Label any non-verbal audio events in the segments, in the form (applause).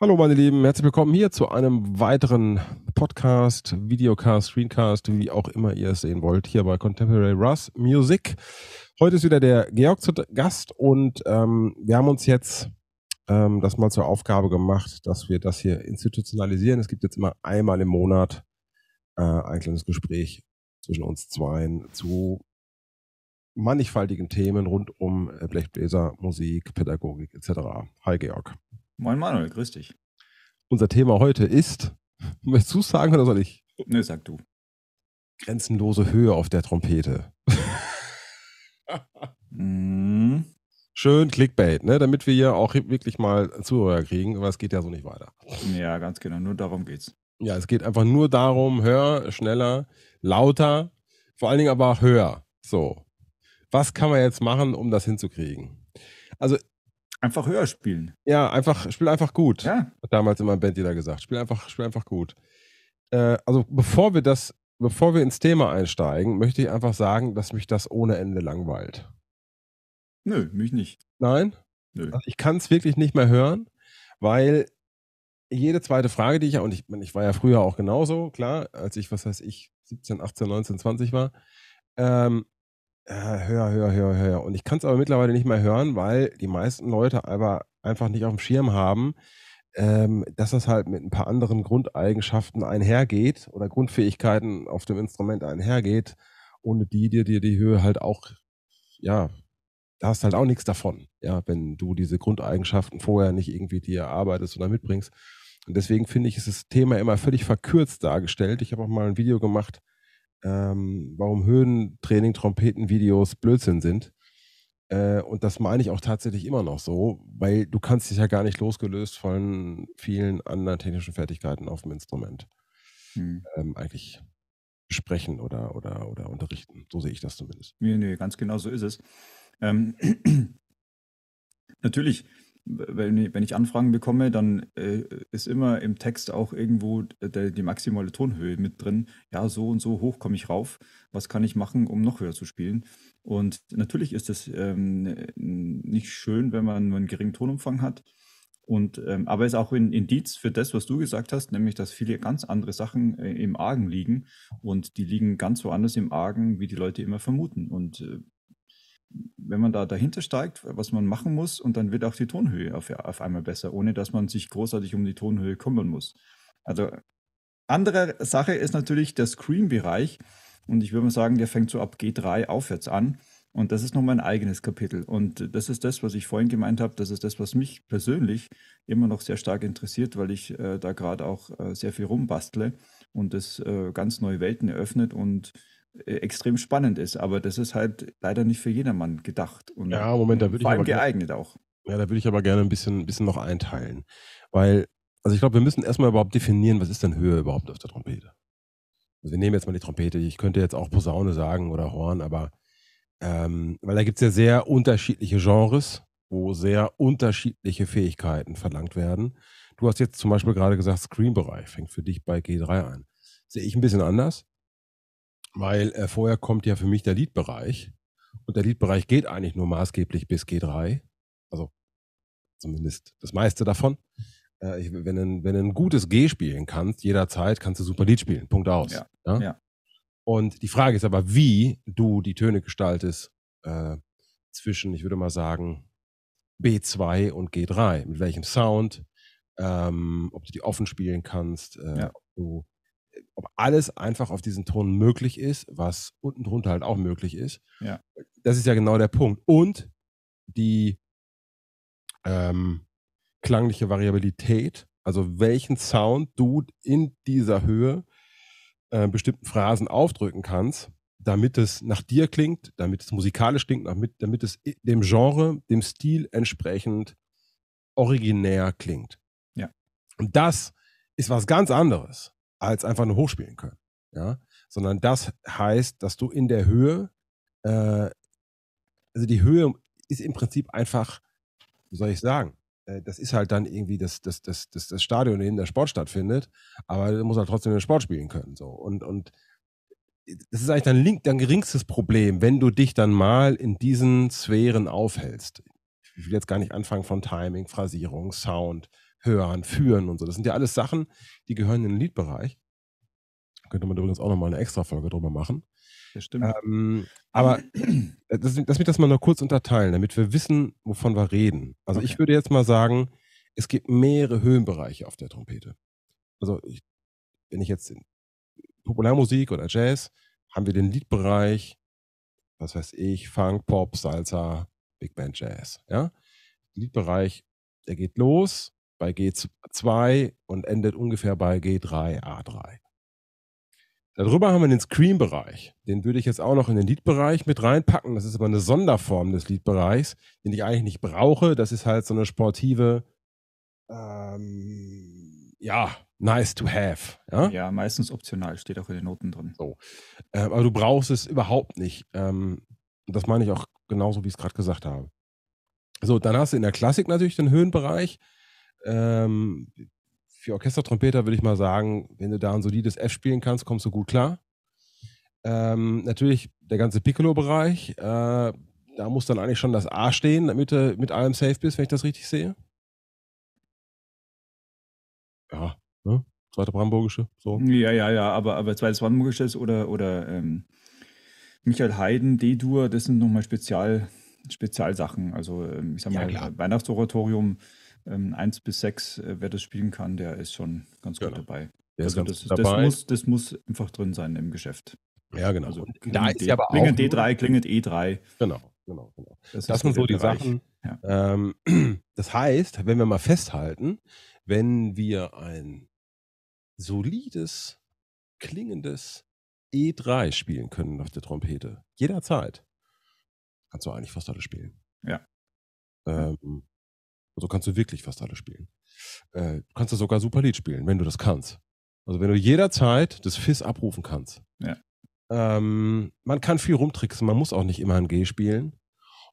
Hallo meine Lieben, herzlich willkommen hier zu einem weiteren Podcast, Videocast, Screencast, wie auch immer ihr es sehen wollt, hier bei Contemporary Russ Music. Heute ist wieder der Georg zu Gast und ähm, wir haben uns jetzt ähm, das mal zur Aufgabe gemacht, dass wir das hier institutionalisieren. Es gibt jetzt immer einmal im Monat äh, ein kleines Gespräch zwischen uns zweien zu mannigfaltigen Themen rund um Blechbläser, Musik, Pädagogik etc. Hi Georg. Moin Manuel, grüß dich. Unser Thema heute ist, (laughs) möchtest du es sagen oder soll ich? Nö, sag du. Grenzenlose Höhe auf der Trompete. (laughs) Mhm. Schön Clickbait, ne? damit wir hier auch wirklich mal Zuhörer kriegen, aber es geht ja so nicht weiter. Ja, ganz genau, nur darum geht's. Ja, es geht einfach nur darum, höher, schneller, lauter, vor allen Dingen aber höher. So. Was kann man jetzt machen, um das hinzukriegen? Also Einfach höher spielen. Ja, einfach, spiel einfach gut. Ja. Hat damals immer ein Bandleader gesagt. Spiel einfach, spiel einfach gut. Äh, also bevor wir das, bevor wir ins Thema einsteigen, möchte ich einfach sagen, dass mich das ohne Ende langweilt. Nö, mich nicht. Nein? Nö. Also ich kann es wirklich nicht mehr hören, weil jede zweite Frage, die ich, und ich, ich war ja früher auch genauso, klar, als ich, was heißt ich, 17, 18, 19, 20 war, ähm, äh, hör, hör, hör, hör. Und ich kann es aber mittlerweile nicht mehr hören, weil die meisten Leute aber einfach nicht auf dem Schirm haben, ähm, dass das halt mit ein paar anderen Grundeigenschaften einhergeht oder Grundfähigkeiten auf dem Instrument einhergeht, ohne die dir die, die Höhe halt auch, ja, da hast halt auch nichts davon, ja, wenn du diese Grundeigenschaften vorher nicht irgendwie dir erarbeitest oder mitbringst. Und deswegen finde ich, ist das Thema immer völlig verkürzt dargestellt. Ich habe auch mal ein Video gemacht, ähm, warum Höhentraining, Trompetenvideos Blödsinn sind. Äh, und das meine ich auch tatsächlich immer noch so, weil du kannst dich ja gar nicht losgelöst von vielen anderen technischen Fertigkeiten auf dem Instrument hm. ähm, eigentlich sprechen oder, oder, oder unterrichten. So sehe ich das zumindest. Nee, nee, ganz genau so ist es. Ähm, (clears throat) natürlich wenn ich, wenn ich Anfragen bekomme, dann äh, ist immer im Text auch irgendwo äh, der, die maximale Tonhöhe mit drin. Ja, so und so hoch komme ich rauf. Was kann ich machen, um noch höher zu spielen? Und natürlich ist es ähm, nicht schön, wenn man nur einen geringen Tonumfang hat. Und, ähm, aber es ist auch ein Indiz für das, was du gesagt hast, nämlich, dass viele ganz andere Sachen äh, im Argen liegen. Und die liegen ganz woanders im Argen, wie die Leute immer vermuten. Und äh, wenn man da dahinter steigt, was man machen muss, und dann wird auch die Tonhöhe auf, auf einmal besser, ohne dass man sich großartig um die Tonhöhe kümmern muss. Also andere Sache ist natürlich der Scream-Bereich. Und ich würde mal sagen, der fängt so ab G3 aufwärts an. Und das ist nochmal ein eigenes Kapitel. Und das ist das, was ich vorhin gemeint habe. Das ist das, was mich persönlich immer noch sehr stark interessiert, weil ich äh, da gerade auch äh, sehr viel rumbastle und das äh, ganz neue Welten eröffnet. Und äh, extrem spannend ist. Aber das ist halt leider nicht für jedermann gedacht. Und ja, Moment, da würde ich. Vor geeignet auch. Ja, da würde ich aber gerne ein bisschen, ein bisschen noch einteilen. Weil, also ich glaube, wir müssen erstmal überhaupt definieren, was ist denn Höhe überhaupt auf der Trompete? Also wir nehmen jetzt mal die Trompete. Ich könnte jetzt auch Posaune sagen oder Horn, aber ähm, weil da gibt es ja sehr unterschiedliche Genres, wo sehr unterschiedliche Fähigkeiten verlangt werden. Du hast jetzt zum Beispiel gerade gesagt, Screen-Bereich fängt für dich bei G3 an. Sehe ich ein bisschen anders weil äh, vorher kommt ja für mich der Liedbereich Und der Liedbereich geht eigentlich nur maßgeblich bis G3. Also zumindest das meiste davon. Äh, ich, wenn, ein, wenn ein gutes G spielen kannst, jederzeit kannst du super Lied spielen. Punkt aus. Ja, ja? ja. Und die Frage ist aber, wie du die Töne gestaltest äh, zwischen, ich würde mal sagen, B2 und G3. Mit welchem Sound, ähm, ob du die offen spielen kannst, äh, ja. ob du ob alles einfach auf diesen Ton möglich ist, was unten drunter halt auch möglich ist. Ja. Das ist ja genau der Punkt. Und die ähm, klangliche Variabilität, also welchen Sound du in dieser Höhe äh, bestimmten Phrasen aufdrücken kannst, damit es nach dir klingt, damit es musikalisch klingt, damit, damit es dem Genre, dem Stil entsprechend originär klingt. Ja. Und das ist was ganz anderes als einfach nur hochspielen können. Ja? Sondern das heißt, dass du in der Höhe, äh, also die Höhe ist im Prinzip einfach, wie soll ich sagen, äh, das ist halt dann irgendwie das, das, das, das, das Stadion, in dem der Sport stattfindet, aber du musst halt trotzdem den Sport spielen können. So. Und, und das ist eigentlich dein, dein geringstes Problem, wenn du dich dann mal in diesen Sphären aufhältst. Ich will jetzt gar nicht anfangen von Timing, Phrasierung, Sound, hören, führen und so. Das sind ja alles Sachen, die gehören in den Liedbereich. Könnte man übrigens auch nochmal eine extra Folge drüber machen. Das stimmt. Ähm, aber das, (clears throat) äh, lass mich das mal nur kurz unterteilen, damit wir wissen, wovon wir reden. Also okay. ich würde jetzt mal sagen, es gibt mehrere Höhenbereiche auf der Trompete. Also ich, wenn ich jetzt in Populärmusik oder Jazz, haben wir den Liedbereich, was weiß ich, Funk, Pop, Salsa, Big Band Jazz. Ja? Liedbereich, der geht los bei G2 und endet ungefähr bei G3A3. Darüber haben wir den scream bereich Den würde ich jetzt auch noch in den Lead-Bereich mit reinpacken. Das ist aber eine Sonderform des Lead-Bereichs, den ich eigentlich nicht brauche. Das ist halt so eine sportive, ähm, ja, nice to have. Ja? ja? meistens optional, steht auch in den Noten drin. So. Äh, aber du brauchst es überhaupt nicht. Ähm, das meine ich auch genauso, wie ich es gerade gesagt habe. So, dann hast du in der Klassik natürlich den Höhenbereich. Ähm, für Orchestertrompeter würde ich mal sagen, wenn du da ein solides F spielen kannst, kommst du gut klar. Ähm, natürlich der ganze Piccolo-Bereich, äh, da muss dann eigentlich schon das A stehen, damit du mit allem safe bist, wenn ich das richtig sehe. Ja, ne? Zweite Brandenburgische, so. Ja, ja, ja, aber, aber zweites Brandenburgisches oder, oder ähm, Michael Haydn, D-Dur, das sind nochmal Spezial, Spezialsachen. Also, ähm, ich sag mal, ja, Weihnachtsoratorium ähm, 1 bis 6, äh, wer das spielen kann, der ist schon ganz genau. gut dabei. Der also das, das, dabei. Muss, das muss einfach drin sein im Geschäft. Ja, genau. Also, da ist D, aber auch klingelt D3, klingelt E3. Genau, genau, genau. Das, das sind so die Bereich. Sachen. Ja. Ähm, (clears throat) das heißt, wenn wir mal festhalten, wenn wir ein solides, klingendes E3 spielen können auf der Trompete, jederzeit, kannst du eigentlich fast alles spielen. Ja. Ähm, so also kannst du wirklich fast alles spielen. Äh, du kannst da sogar Super League spielen, wenn du das kannst. Also wenn du jederzeit das FIS abrufen kannst. Ja. Ähm, man kann viel rumtricksen, man muss auch nicht immer ein G spielen.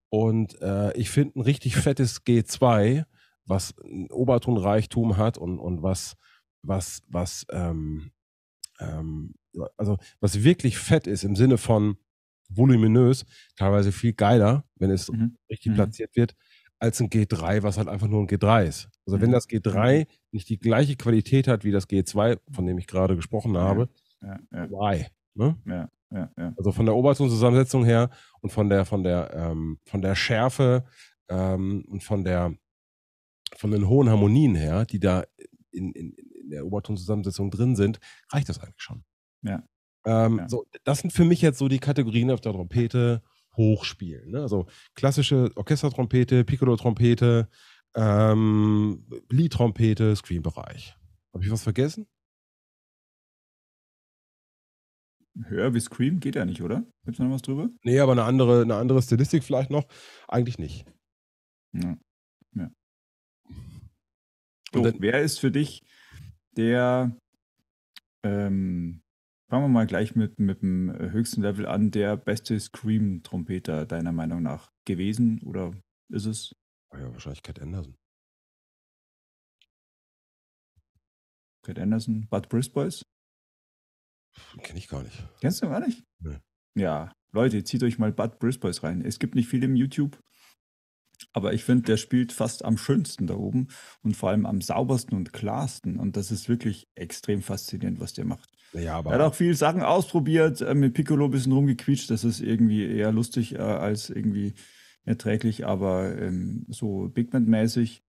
Und äh, ich finde ein richtig fettes G2, was Obertonreichtum hat und, und was, was, was, ähm, ähm, also was wirklich fett ist im Sinne von voluminös, teilweise viel geiler, wenn es mhm. richtig mhm. platziert wird, als ein G3, was halt einfach nur ein G3 ist. Also mhm. wenn das G3 mhm. nicht die gleiche Qualität hat wie das G2, von dem ich gerade gesprochen habe, ja, ja, ja. why? Ne? Also von der Obertonzusammensetzung her und von der, von der, ähm, von der Schärfe ähm, und von der von den hohen Harmonien her, die da in, in, in der Obertonzusammensetzung drin sind, reicht das eigentlich schon. Ähm, so, das sind für mich jetzt so die Kategorien auf der Trompete hochspielen. Ne? Also klassische Orchestertrompete, Piccolo-Trompete, ähm, Lead-Trompete, Screen-Bereich. Habe ich was vergessen? Höher wie Scream geht ja nicht, oder? Gibt es noch was drüber? Nee, aber eine andere, eine andere Stilistik vielleicht noch. Eigentlich nicht. Ja. ja. So, dann, wer ist für dich der ähm, Fangen wir mal gleich mit, mit dem äh, höchsten Level an. Der beste Scream-Trompeter deiner Meinung nach gewesen oder ist es? Ah ja, wahrscheinlich Cat Anderson. Cat Anderson, Bud Brisbois? Kenn ich gar nicht. Kennst du gar nicht? Nee. Ja, Leute, zieht euch mal Bud Brisbois rein. Es gibt nicht viel im YouTube. Aber ich finde, der spielt fast am schönsten da oben und vor allem am saubersten und klarsten. Und das ist wirklich extrem faszinierend, was der macht. Ja, aber er hat auch viele Sachen ausprobiert, äh, mit Piccolo ein bisschen rumgequietscht. Das ist irgendwie eher lustig äh, als irgendwie erträglich, aber ähm, so Big Man-mäßig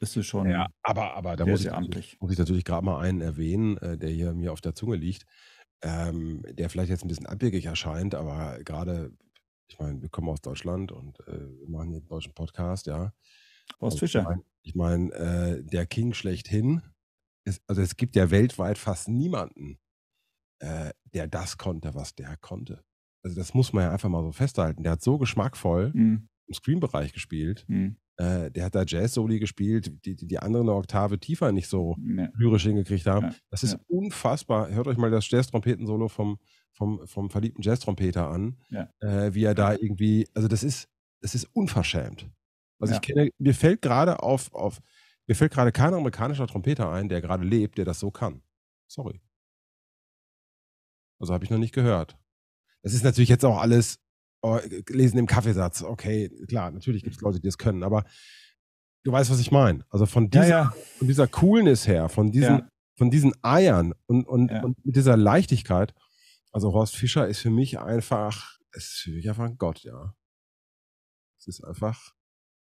ist es schon. Ja, aber, aber da muss, ich, muss ich natürlich gerade mal einen erwähnen, äh, der hier mir auf der Zunge liegt. Ähm, der vielleicht jetzt ein bisschen abwegig erscheint, aber gerade ich meine, wir kommen aus Deutschland und äh, wir machen hier einen deutschen Podcast, ja. Horst Fischer. ich meine, ich mein, äh, der King schlechthin, ist, also es gibt ja weltweit fast niemanden, äh, der das konnte, was der konnte. Also das muss man ja einfach mal so festhalten. Der hat so geschmackvoll mhm. im Screen-Bereich gespielt. Mhm. Äh, der hat da Jazz-Soli gespielt, die, die, die anderen eine Oktave tiefer nicht so nee. lyrisch hingekriegt haben. Ja. Das ist ja. unfassbar. Hört euch mal das Jazz-Trompeten-Solo vom vom, vom verliebten Jazz-Trompeter an, ja. äh, wie er da irgendwie, also das ist, das ist unverschämt. Also ja. ich kenne, mir fällt gerade auf, auf, mir fällt gerade kein amerikanischer Trompeter ein, der gerade lebt, der das so kann. Sorry. Also habe ich noch nicht gehört. Das ist natürlich jetzt auch alles oh, lesen im Kaffeesatz. Okay, klar, natürlich gibt es Leute, die das können, aber du weißt, was ich meine. Also von dieser, ja, ja. von dieser Coolness her, von diesen, ja. von diesen Eiern und, und, und mit dieser Leichtigkeit. Also Horst Fischer ist für mich einfach, es ist für mich einfach ein Gott, ja. Es ist einfach.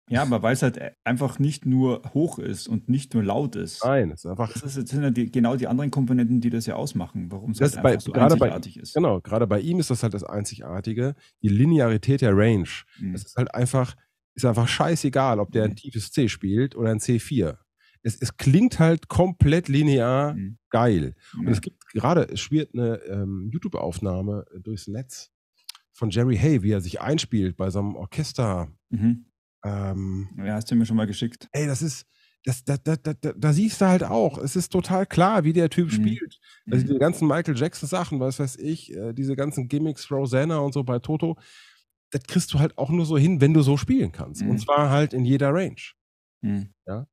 Ja, aber weil es halt äh, einfach nicht nur hoch ist und nicht nur laut ist. Nein, es ist einfach. Das, ist, das sind halt die, genau die anderen Komponenten, die das ja ausmachen, warum es halt einfach bei, so einzigartig bei, ist. Genau, gerade bei ihm ist das halt das Einzigartige, die Linearität der Range. Mhm. Das ist halt einfach, ist einfach scheißegal, ob der ein mhm. tiefes C spielt oder ein C4 es, es klingt halt komplett linear mhm. geil. Und es gibt gerade, es schwirrt eine ähm, YouTube-Aufnahme durchs Netz von Jerry Hay, wie er sich einspielt bei so einem Orchester. Mhm. Ähm, ja, hast du mir schon mal geschickt. Ey, das ist, das, da, da, da, da siehst du halt auch, es ist total klar, wie der Typ mhm. spielt. Mhm. Also mhm. die ganzen Michael Jackson Sachen, was weiß ich, äh, diese ganzen Gimmicks, Rosanna und so bei Toto, das kriegst du halt auch nur so hin, wenn du so spielen kannst. Mhm. Und zwar halt in jeder Range. Mhm. Ja?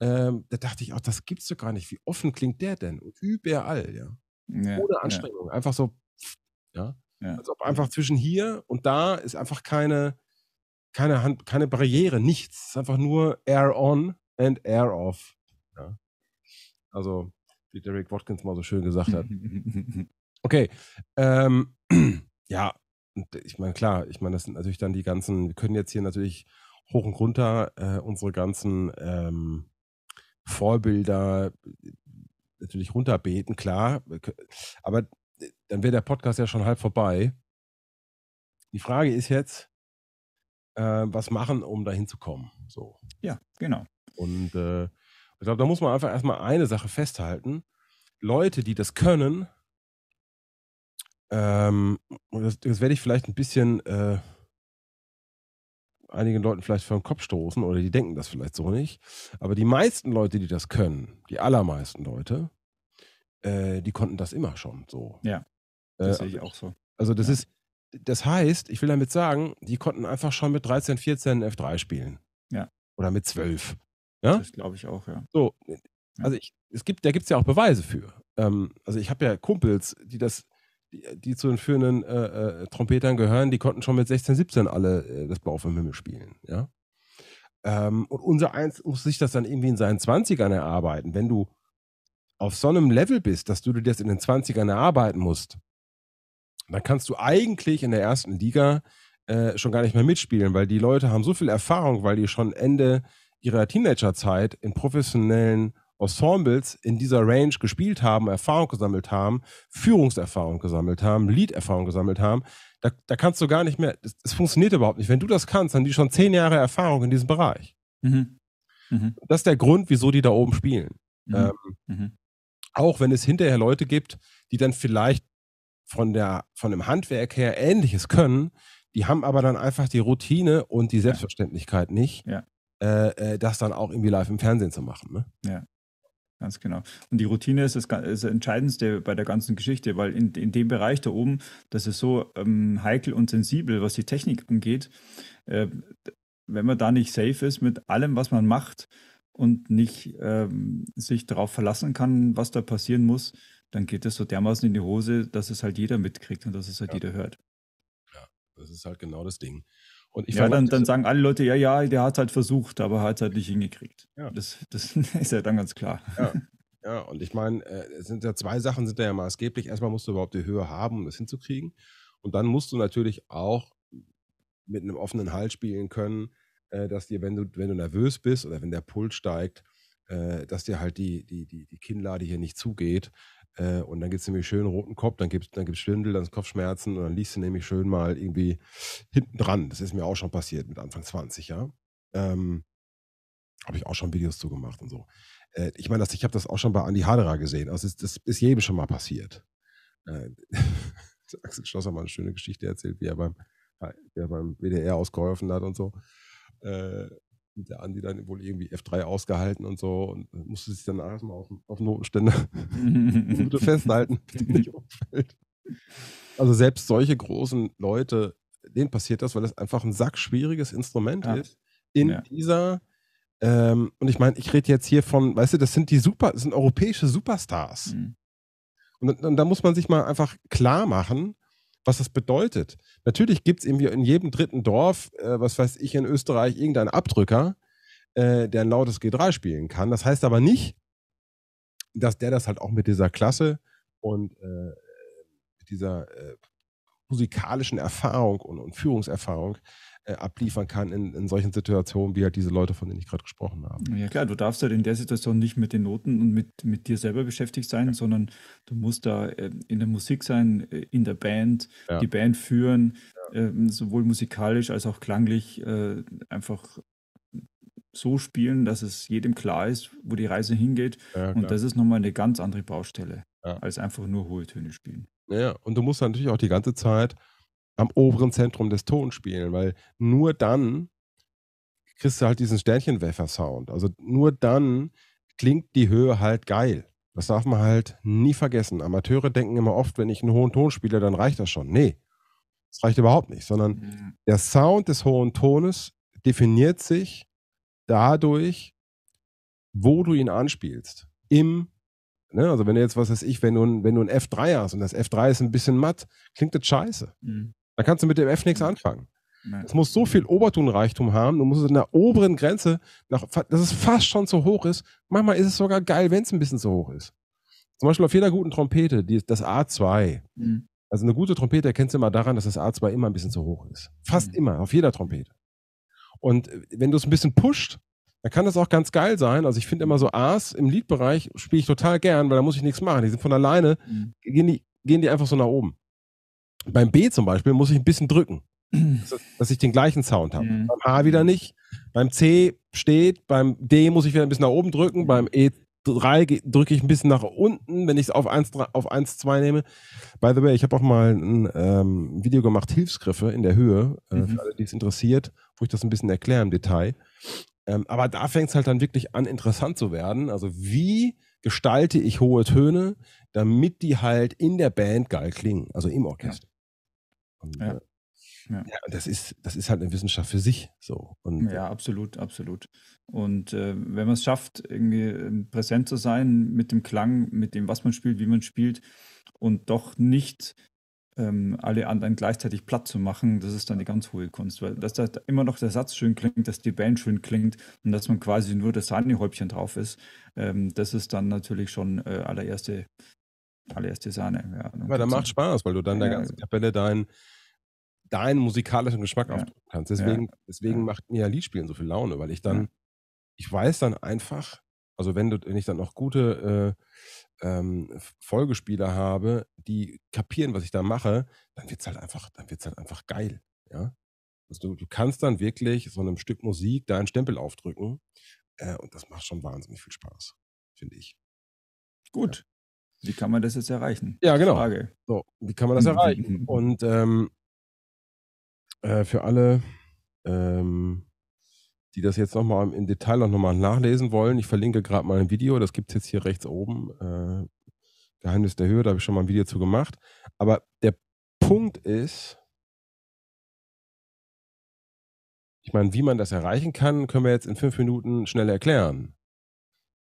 Ähm, da dachte ich auch, das gibt's doch gar nicht. Wie offen klingt der denn? Und überall, ja. ja Ohne Anstrengung. Ja. Einfach so, ja. ja. Als ob einfach zwischen hier und da ist einfach keine, keine Hand, keine Barriere, nichts. Es ist einfach nur air on and air off. Ja. Also, wie Derek Watkins mal so schön gesagt hat. (laughs) Okay. Ähm, (clears throat) ja, ich meine, klar, ich meine, das sind natürlich dann die ganzen, wir können jetzt hier natürlich hoch und runter äh, unsere ganzen ähm, Vorbilder natürlich runterbeten, klar. Aber äh, dann wäre der Podcast ja schon halb vorbei. Die Frage ist jetzt, äh, was machen, um dahin zu kommen? So. Ja, genau. Und äh, ich glaube, da muss man einfach erstmal eine Sache festhalten. Leute, die das können, ähm, das, das werde ich vielleicht ein bisschen äh, einigen Leuten vielleicht vor den Kopf stoßen oder die denken das vielleicht so nicht. Aber die meisten Leute, die das können, die allermeisten Leute, äh, die konnten das immer schon so. Ja. Äh, das äh, sehe ich auch so. Also das ja. ist, das heißt, ich will damit sagen, die konnten einfach schon mit 13, 14 F3 spielen. Ja. Oder mit 12. Ja? Das glaube ich auch, ja. So, also ich, es gibt, da gibt es ja auch Beweise für. Ähm, also ich habe ja Kumpels, die das die, die zu den führenden äh, äh, Trompetern gehören, die konnten schon mit 16, 17 alle äh, das Blau vom Himmel spielen, ja. Ähm, und unser Eins muss sich das dann irgendwie in seinen 20ern erarbeiten. Wenn du auf so einem Level bist, dass du dir das in den 20ern erarbeiten musst, dann kannst du eigentlich in der ersten Liga äh, schon gar nicht mehr mitspielen, weil die Leute haben so viel Erfahrung, weil die schon Ende ihrer Teenagerzeit in professionellen Ensembles in dieser Range gespielt haben, Erfahrung gesammelt haben, Führungserfahrung gesammelt haben, Lead-Erfahrung gesammelt haben, da, da kannst du gar nicht mehr, es funktioniert überhaupt nicht. Wenn du das kannst, dann die schon zehn Jahre Erfahrung in diesem Bereich. Mhm. Mhm. Das ist der Grund, wieso die da oben spielen. Mhm. Ähm, mhm. auch wenn es hinterher Leute gibt, die dann vielleicht von, der, von dem Handwerk her Ähnliches können, die haben aber dann einfach die Routine und die Selbstverständlichkeit nicht, ja. Äh, äh, das dann auch irgendwie live im Fernsehen zu machen. Ne? Ja. Ganz genau. Und die Routine ist das, ist das, Entscheidendste bei der ganzen Geschichte, weil in, in dem Bereich da oben, das ist so ähm, heikel und sensibel, was die Technik angeht. Äh, wenn man da nicht safe ist mit allem, was man macht und nicht ähm, sich darauf verlassen kann, was da passieren muss, dann geht das so dermaßen in die Hose, dass es halt jeder mitkriegt und dass es halt ja. jeder hört. Ja, das ist halt genau das Ding. Und ich ja, dann, dann sagen alle Leute, ja, ja, der hat es halt versucht, aber hat es halt nicht hingekriegt. Ja. Das, das (laughs) ist ja dann ganz klar. Ja. Ja, und ich meine, äh, es sind ja zwei Sachen, sind da ja maßgeblich. Erstmal musst du überhaupt die Höhe haben, um das hinzukriegen. Und dann musst du natürlich auch mit einem offenen Hals spielen können, äh, dass dir, wenn du, wenn du nervös bist oder wenn der Puls steigt, äh, dass dir halt die, die, die, die Kinnlade hier nicht zugeht, äh, und dann gibt es nämlich schön roten Kopf, dann gibt es dann gibt's Schwindel, dann Kopfschmerzen und dann liegst du nämlich schön mal irgendwie hinten dran. Das ist mir auch schon passiert mit Anfang 20, ja. Ähm, habe ich auch schon Videos zu gemacht und so. Äh, ich meine, ich habe das auch schon bei Andy Haderer gesehen. Also das, das ist jedem schon mal passiert. Äh, Axel (laughs) Schloss hat mal eine schöne Geschichte erzählt, wie er beim, wie er beim WDR ausgeholfen hat und so. Äh, der Andi dann wohl irgendwie F3 ausgehalten und so und äh, musste sich dann erstmal auf, auf Notenständer (laughs) festhalten, (laughs) die nicht umfällt. Also selbst solche großen Leute, denen passiert das, weil das einfach ein sackschwieriges Instrument ja. ist. In ja. dieser, ähm, und ich meine, ich rede jetzt hier von, weißt du, das sind die super, das sind europäische Superstars. Mhm. Und, und da muss man sich mal einfach klar machen, was das bedeutet. Natürlich gibt es irgendwie in jedem dritten Dorf, äh, was weiß ich, in Österreich irgendeinen Abdrücker, äh, der ein lautes G3 spielen kann. Das heißt aber nicht, dass der das halt auch mit dieser Klasse und äh, dieser äh, musikalischen Erfahrung und, und Führungserfahrung äh, abliefern kann in, in solchen Situationen, wie halt diese Leute, von denen ich gerade gesprochen habe. Ja klar, du darfst halt in der Situation nicht mit den Noten und mit, mit dir selber beschäftigt sein, ja. sondern du musst da äh, in der Musik sein, äh, in der Band, ja. die Band führen, ja. Ähm, sowohl musikalisch als auch klanglich einfach so spielen, dass es jedem klar ist, wo die Reise hingeht. und das ist nochmal eine ganz andere Baustelle, als einfach nur hohe Töne spielen. Ja, und du musst natürlich auch die ganze Zeit am oberen Zentrum des Tons spielen, weil nur dann kriegst du halt diesen Sternchenwerfer-Sound. Also nur dann klingt die Höhe halt geil. Das darf man halt nie vergessen. Amateure denken immer oft, wenn ich einen hohen Ton spiele, dann reicht das schon. Nee, das reicht überhaupt nicht, sondern mhm. der Sound des hohen Tones definiert sich dadurch, wo du ihn anspielst. Im, ne? also wenn du jetzt, was weiß ich, wenn du, ein, wenn du ein F3 hast und das F3 ist ein bisschen matt, klingt das scheiße. Mhm. Da kannst du mit dem F nichts anfangen. Es muss so viel Obertonreichtum haben, du musst es in der oberen Grenze, nach, dass es fast schon zu hoch ist. Manchmal ist es sogar geil, wenn es ein bisschen zu hoch ist. Zum Beispiel auf jeder guten Trompete, die, das A2. Mhm. Also eine gute Trompete erkennst du immer daran, dass das A2 immer ein bisschen zu hoch ist. Fast mhm. immer, auf jeder Trompete. Und äh, wenn du es ein bisschen pusht, dann kann das auch ganz geil sein. Also ich finde immer so A's im Liedbereich spiele ich total gern, weil da muss ich nichts machen. Die sind von alleine, mhm. gehen, die, gehen die einfach so nach oben. Beim B zum Beispiel muss ich ein bisschen drücken, (clears throat) dass ich den gleichen Sound habe. Mhm. Beim H wieder nicht. Beim C steht, beim D muss ich wieder ein bisschen nach oben drücken, beim E3 drücke ich ein bisschen nach unten, wenn ich es auf 1, auf 1, 2 nehme. By the way, ich habe auch mal ein ähm, Video gemacht, Hilfsgriffe in der Höhe, äh, mhm. für alle, die es interessiert, wo ich das ein bisschen erkläre im Detail. Ähm, aber da fängt es halt dann wirklich an, interessant zu werden. Also wie gestalte ich hohe Töne, damit die halt in der Band geil klingen, also im Orchester. Und, ja. Äh, ja. ja. das ist, das ist halt eine Wissenschaft für sich so. Und, äh ja, absolut, absolut. Und äh, wenn man es schafft, irgendwie ähm, präsent zu sein mit dem Klang, mit dem, was man spielt, wie man spielt und doch nicht ähm, alle anderen gleichzeitig platt zu machen, das ist dann die ganz hohe Kunst, weil dass da immer noch der Satz schön klingt, dass die Band schön klingt und dass man quasi nur das Sahnehäubchen drauf ist, ähm, das ist dann natürlich schon äh, allererste alias Designer Ja, Weil da macht Spaß, weil du dann ja, der ganzen Kapelle deinen deinen musikalischen Geschmack ja. aufdrücken kannst. Deswegen, ja. deswegen macht mir ja Liedspielen so viel Laune, weil ich dann, ich weiß dann einfach, also wenn, du, wenn ich dann noch gute äh, ähm, Folgespieler habe, die kapieren, was ich da mache, dann wird's halt einfach, dann wird's halt einfach geil. Ja? Also du, du kannst dann wirklich so einem Stück Musik deinen Stempel aufdrücken äh, und das macht schon wahnsinnig viel Spaß, finde ich. Gut. Wie kann man das jetzt erreichen? Ja, genau. Frage. So, wie kann man das mhm. erreichen? Und ähm, äh, für alle, ähm, die das jetzt nochmal im Detail noch nochmal nachlesen wollen, ich verlinke gerade mal ein Video, das gibt es jetzt hier rechts oben. Äh, Geheimnis der Höhe, da habe ich schon mal ein Video zu gemacht. Aber der Punkt ist, ich meine, wie man das erreichen kann, können wir jetzt in fünf Minuten schnell erklären.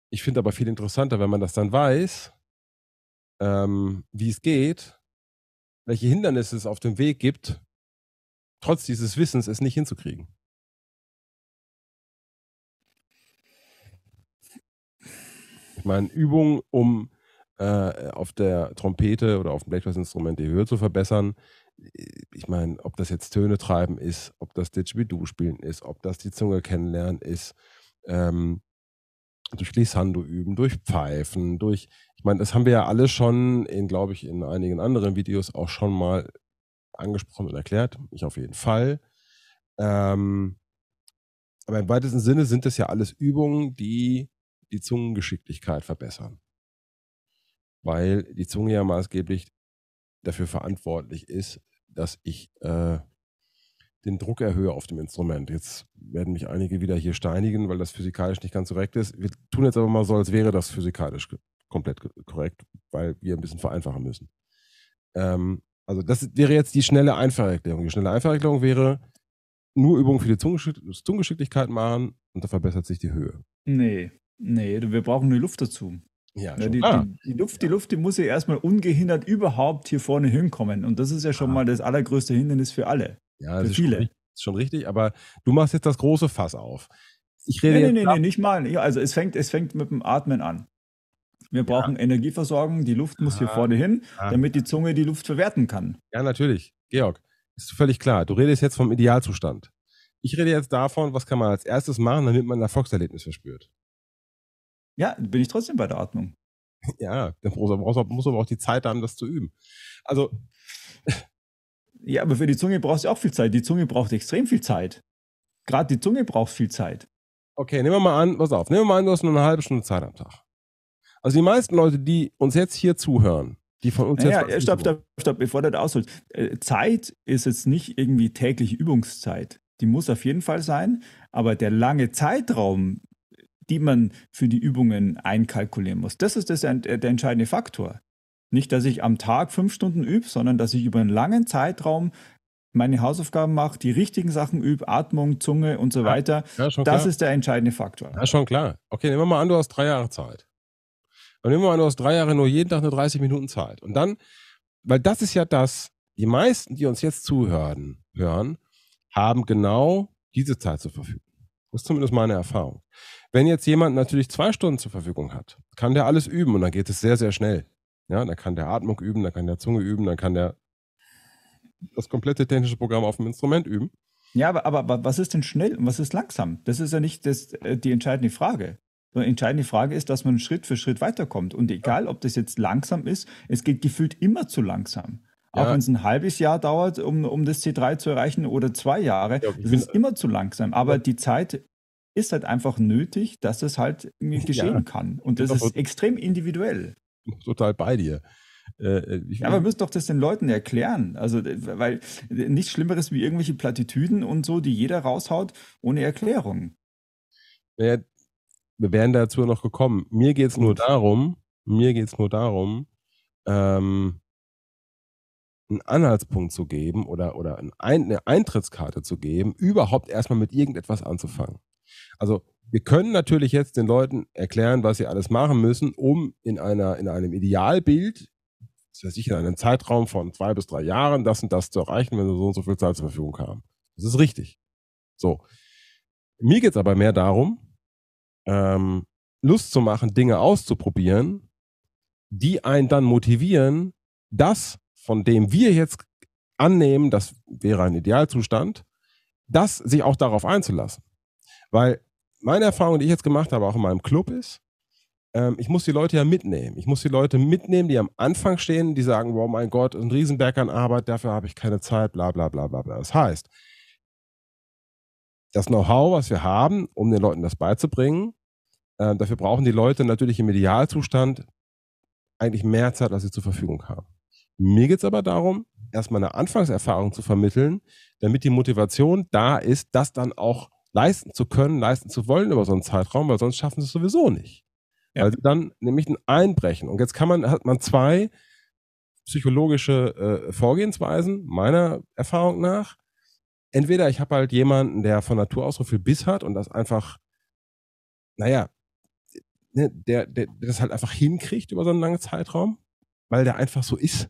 Ich finde aber viel interessanter, wenn man das dann weiß, ähm, wie es geht, welche Hindernisse es auf dem Weg gibt, trotz dieses Wissens es nicht hinzukriegen. Ich meine, Übungen, um äh, auf der Trompete oder auf dem Blechblasinstrument die Höhe zu verbessern, ich meine, ob das jetzt Töne treiben ist, ob das Didgeridoo spielen ist, ob das die Zunge kennenlernen ist, ähm, durch Glissando üben, durch Pfeifen, durch, ich meine, das haben wir ja alle schon in, glaube ich, in einigen anderen Videos auch schon mal angesprochen und erklärt. Ich auf jeden Fall. Ähm, aber im weitesten Sinne sind das ja alles Übungen, die die Zungengeschicklichkeit verbessern. Weil die Zunge ja maßgeblich dafür verantwortlich ist, dass ich äh, den Druck erhöhe auf dem Instrument. Jetzt werden mich einige wieder hier steinigen, weil das physikalisch nicht ganz korrekt ist. Wir tun jetzt aber mal so, als wäre das physikalisch komplett korrekt, weil wir ein bisschen vereinfachen müssen. Ähm, also das wäre jetzt die schnelle Einfacherklärung. Die schnelle Einfacherklärung wäre, nur Übungen für die Zungengeschick Zungengeschicklichkeit machen und da verbessert sich die Höhe. Nee, nee, wir brauchen die Luft dazu. Ja, ja die, ah. die, die, Luft, die Luft, die muss ja erstmal ungehindert überhaupt hier vorne hinkommen. Und das ist ja schon ah. mal das allergrößte Hindernis für alle. Ja, das für ist viele. Schon, ist schon richtig, aber du machst jetzt das große Fass auf. Ich rede nee, nee, nee, nee, nicht mal. also es fängt, es fängt mit dem Atmen an. Wir brauchen ja. Energieversorgung, die Luft muss ah, hier vorne hin, ah, damit die Zunge die Luft verwerten kann. Ja, natürlich. Georg, ist völlig klar. Du redest jetzt vom Idealzustand. Ich rede jetzt davon, was kann man als erstes machen, damit man ein Erfolgserlebnis verspürt. Ja, bin ich trotzdem bei der Atmung. (laughs) Ja, dann muss aber auch die Zeit haben, das zu üben. Also, ja, aber für die Zunge brauchst du auch viel Zeit. Die Zunge braucht extrem viel Zeit. Gerade die Zunge braucht viel Zeit. Okay, nehmen wir mal an, pass auf, nehmen wir mal an, du hast nur eine halbe Stunde Zeit am Tag. Also die meisten Leute, die uns jetzt hier zuhören, die von uns naja, jetzt. Ja, stopp, stopp, stopp, bevor du das ausholst. Äh, Zeit ist jetzt nicht irgendwie tägliche Übungszeit. Die muss auf jeden Fall sein, aber der lange Zeitraum, die man für die Übungen einkalkulieren muss, das ist das, der, der entscheidende Faktor. Nicht, dass ich am Tag fünf Stunden übe, sondern dass ich über einen langen Zeitraum meine Hausaufgaben mache, die richtigen Sachen übe, Atmung, Zunge und so weiter. Ja, das klar. ist der entscheidende Faktor. Ja, schon klar. Okay, nehmen wir mal an, du hast drei Jahre Zeit. Und nehmen wir mal an, du hast drei Jahre nur jeden Tag nur 30 Minuten Zeit. Und dann, weil das ist ja das, die meisten, die uns jetzt zuhören, hören, haben genau diese Zeit zur Verfügung. Das ist zumindest meine Erfahrung. Wenn jetzt jemand natürlich zwei Stunden zur Verfügung hat, kann der alles üben und dann geht es sehr, sehr schnell. Ja, dann kann der Atmung üben, dann kann der Zunge üben, dann kann der das komplette technische Programm auf dem Instrument üben. Ja, aber, aber, was ist denn schnell und was ist langsam? Das ist ja nicht das, äh, die entscheidende Frage. Die entscheidende Frage ist, dass man Schritt für Schritt weiterkommt. Und egal, ob das jetzt langsam ist, es geht gefühlt immer zu langsam. Auch wenn es ein halbes Jahr dauert, um, um das C3 zu erreichen oder zwei Jahre, ja, das ist immer zu langsam. Aber die Zeit ist halt einfach nötig, dass es halt geschehen ja. kann. Und genau. das ist extrem individuell. (laughs) total bei dir. Äh, äh ja, aber wir müssen doch das den Leuten erklären. Also, äh, weil äh, nichts Schlimmeres wie irgendwelche Plattitüden und so, die jeder raushaut, ohne Erklärung. wir wären dazu noch gekommen. Mir geht es nur darum, mir geht nur darum, ähm, einen Anhaltspunkt zu geben oder, oder eine Eintrittskarte zu geben, überhaupt erstmal mit irgendetwas anzufangen. Also wir können natürlich jetzt den Leuten erklären, was sie alles machen müssen, um in, einer, in einem Idealbild, das weiß in einem Zeitraum von zwei bis drei Jahren, das und das zu erreichen, wenn sie so und so viel Zeit zur Verfügung haben. Das ist richtig. So. Mir geht es aber mehr darum, ähm, Lust zu machen, Dinge auszuprobieren, die einen dann motivieren, das, von dem wir jetzt annehmen, das wäre ein Idealzustand, das sich auch darauf einzulassen. Weil meine Erfahrung, die ich jetzt gemacht habe, auch in meinem Club ist, ähm, ich muss die Leute ja mitnehmen. Ich muss die Leute mitnehmen, die am Anfang stehen, die sagen, oh mein Gott, ein Riesenberg an Arbeit, dafür habe ich keine Zeit, bla bla bla bla bla. Das heißt, das Know-how, was wir haben, um den Leuten das beizubringen, äh, dafür brauchen die Leute natürlich im Idealzustand eigentlich mehr Zeit, als sie zur Verfügung haben. Mir geht es aber darum, erstmal eine Anfangserfahrung zu vermitteln, damit die Motivation da ist, das dann auch leisten zu können, leisten zu wollen über so einen Zeitraum, weil sonst schaffen sie es sowieso nicht. Ja. Weil sie dann nämlich ein Einbrechen. Und jetzt kann man, hat man zwei psychologische äh, Vorgehensweisen, meiner Erfahrung nach. Entweder ich habe halt jemanden, der von Natur aus so viel Biss hat und das einfach, naja, ne, der, der, der das halt einfach hinkriegt über so einen langen Zeitraum, weil der einfach so ist.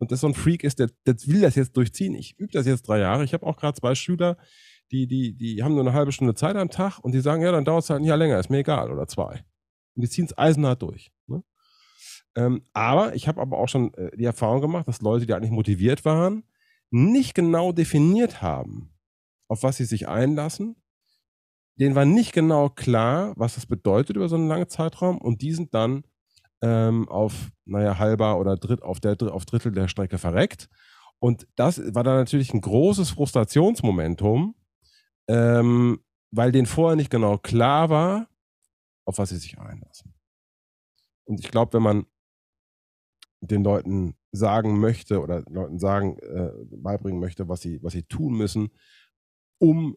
Und das so ein Freak ist, der, der will das jetzt durchziehen. Ich übe das jetzt drei Jahre. Ich habe auch gerade zwei Schüler, die, die, die haben nur eine halbe Stunde Zeit am Tag und die sagen, ja, dann dauert es halt ein Jahr länger, ist mir egal, oder zwei. Und die ziehen es eisenhart durch. Ne? Ähm, aber ich habe aber auch schon äh, die Erfahrung gemacht, dass Leute, die eigentlich motiviert waren, nicht genau definiert haben, auf was sie sich einlassen. Denen war nicht genau klar, was das bedeutet über so einen langen Zeitraum und die sind dann ähm, auf, naja, halber oder dritt, auf, der, auf Drittel der Strecke verreckt. Und das war dann natürlich ein großes Frustrationsmomentum, ähm, weil denen vorher nicht genau klar war, auf was sie sich einlassen. Und ich glaube, wenn man den Leuten sagen möchte oder Leuten sagen, äh, beibringen möchte, was sie, was sie tun müssen, um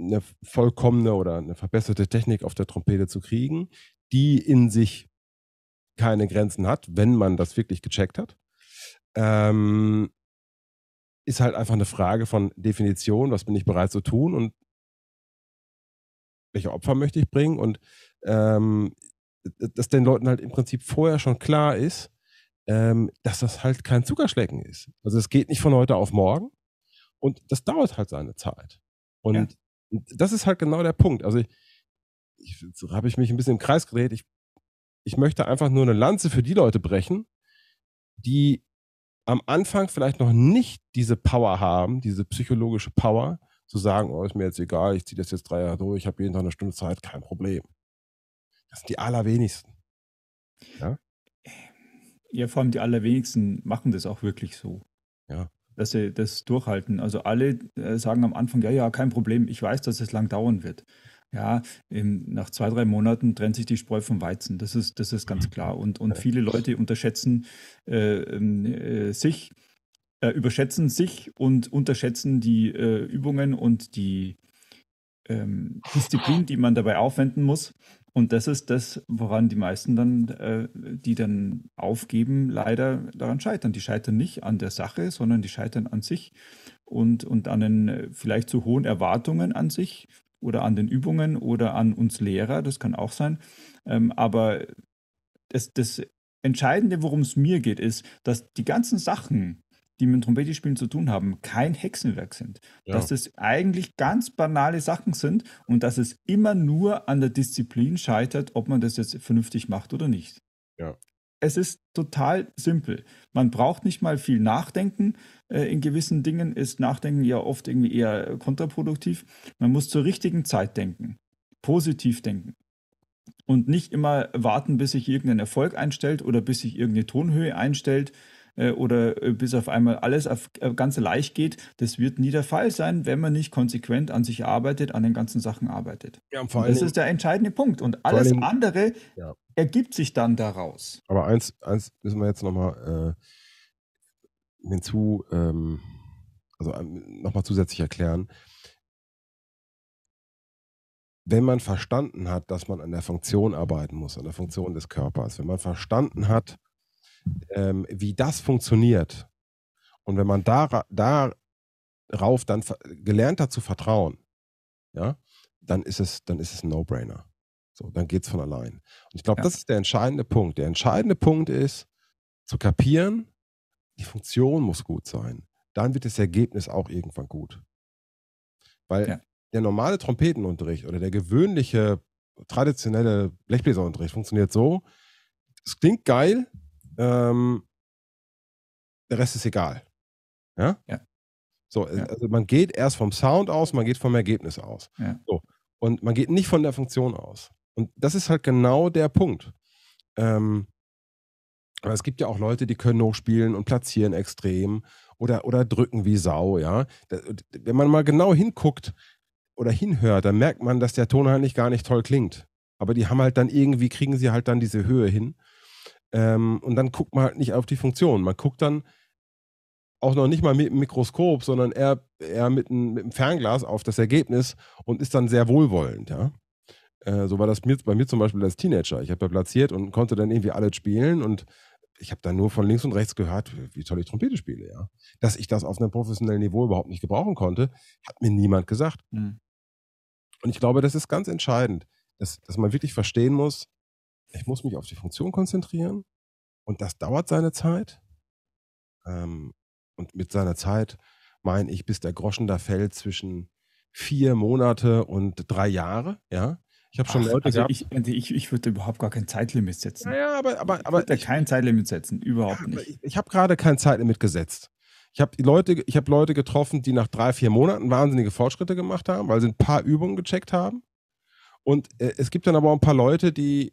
eine vollkommene oder eine verbesserte Technik auf der Trompete zu kriegen, die in sich keine Grenzen hat, wenn man das wirklich gecheckt hat, ähm, ist halt einfach eine Frage von Definition, was bin ich bereit zu tun und welche Opfer möchte ich bringen und ähm, dass den Leuten halt im Prinzip vorher schon klar ist, ähm, dass das halt kein Zuckerschlecken ist. Also es geht nicht von heute auf morgen und das dauert halt seine Zeit. Und ja. das ist halt genau der Punkt. Also ich, ich habe ich mich ein bisschen im Kreis gedreht. Ich, ich möchte einfach nur eine Lanze für die Leute brechen, die am Anfang vielleicht noch nicht diese Power haben, diese psychologische Power, zu sagen, oh, ist mir jetzt egal, ich ziehe das jetzt drei Jahre durch, ich habe jeden Tag eine Stunde Zeit, kein Problem. Das sind die allerwenigsten. Ja? Äh, ja, vor allem die allerwenigsten machen das auch wirklich so. Ja. Dass sie das durchhalten. Also alle äh, sagen am Anfang, ja, ja, kein Problem, ich weiß, dass es lang dauern wird ja, im, nach zwei, drei Monaten trennt sich die Spreu vom Weizen. Das ist, das ist ganz mhm. klar. Und, und viele Leute unterschätzen äh, ähm, äh, sich, äh, überschätzen sich und unterschätzen die äh, Übungen und die ähm, Disziplin, die man dabei aufwenden muss. Und das ist das, woran die meisten dann, äh, die dann aufgeben, leider daran scheitern. Die scheitern nicht an der Sache, sondern die scheitern an sich und, und an den äh, vielleicht zu hohen Erwartungen an sich oder an den Übungen oder an uns Lehrer, das kann auch sein. Ähm, aber das, das Entscheidende, worum es mir geht, ist, dass die ganzen Sachen, die mit Trompetespielen zu tun haben, kein Hexenwerk sind. Ja. Dass es eigentlich ganz banale Sachen sind und dass es immer nur an der Disziplin scheitert, ob man das jetzt vernünftig macht oder nicht. Ja es ist total simpel. Man braucht nicht mal viel nachdenken. Äh, in gewissen Dingen ist Nachdenken ja oft irgendwie eher kontraproduktiv. Man muss zur richtigen Zeit denken, positiv denken und nicht immer warten, bis sich irgendein Erfolg einstellt oder bis sich irgendeine Tonhöhe einstellt äh, oder äh, bis auf einmal alles auf ganze leicht geht. Das wird nie der Fall sein, wenn man nicht konsequent an sich arbeitet, an den ganzen Sachen arbeitet. Ja, und vor und das ist der entscheidende Punkt. Und alles allem, andere ja ergibt sich dann daraus. Aber eins, eins müssen wir jetzt nochmal äh, hinzu, ähm, also ähm, nochmal zusätzlich erklären. Wenn man verstanden hat, dass man an der Funktion arbeiten muss, an der Funktion des Körpers, wenn man verstanden hat, ähm, wie das funktioniert und wenn man da, darauf dann gelernt hat zu vertrauen, ja, dann ist es, dann ist es ein No-Brainer. So, dann geht es von allein. Und ich glaube, ja. das ist der entscheidende Punkt. Der entscheidende Punkt ist, zu kapieren, die Funktion muss gut sein. Dann wird das Ergebnis auch irgendwann gut. Weil ja. der normale Trompetenunterricht oder der gewöhnliche traditionelle Blechbläserunterricht funktioniert so: Es klingt geil, ähm, der Rest ist egal. Ja? ja. So, äh, ja. also man geht erst vom Sound aus, man geht vom Ergebnis aus. Ja. So. Und man geht nicht von der Funktion aus. Und das ist halt genau der Punkt. Ähm, aber es gibt ja auch Leute, die können hochspielen und platzieren extrem oder, oder drücken wie Sau, ja. Wenn man mal genau hinguckt oder hinhört, dann merkt man, dass der Ton halt nicht gar nicht toll klingt. Aber die haben halt dann irgendwie, kriegen sie halt dann diese Höhe hin. Ähm, und dann guckt man halt nicht auf die Funktion. Man guckt dann auch noch nicht mal mit dem Mikroskop, sondern eher, eher mit, einem, mit einem Fernglas auf das Ergebnis und ist dann sehr wohlwollend, ja. Äh, so war das bei mir zum Beispiel als Teenager. Ich habe ja platziert und konnte dann irgendwie alles spielen und ich habe dann nur von links und rechts gehört, wie toll ich Trompete spiele, ja. Dass ich das auf einem professionellen Niveau überhaupt nicht gebrauchen konnte, hat mir niemand gesagt. Mhm. Und ich glaube, das ist ganz entscheidend, dass, dass man wirklich verstehen muss, ich muss mich auf die Funktion konzentrieren und das dauert seine Zeit. Ähm, und mit seiner Zeit meine ich, bis der Groschen da fällt zwischen vier Monate und drei Jahre, ja. Ich habe schon Ach, Leute also gehabt. Ich, also ich, ich würde überhaupt gar kein Zeitlimit setzen. naja, aber, aber, aber ich würde kein Zeitlimit setzen, überhaupt ja, nicht. Ich, ich habe gerade kein Zeitlimit gesetzt. Ich habe Leute, hab Leute getroffen, die nach drei, vier Monaten wahnsinnige Fortschritte gemacht haben, weil sie ein paar Übungen gecheckt haben. Und äh, es gibt dann aber auch ein paar Leute, die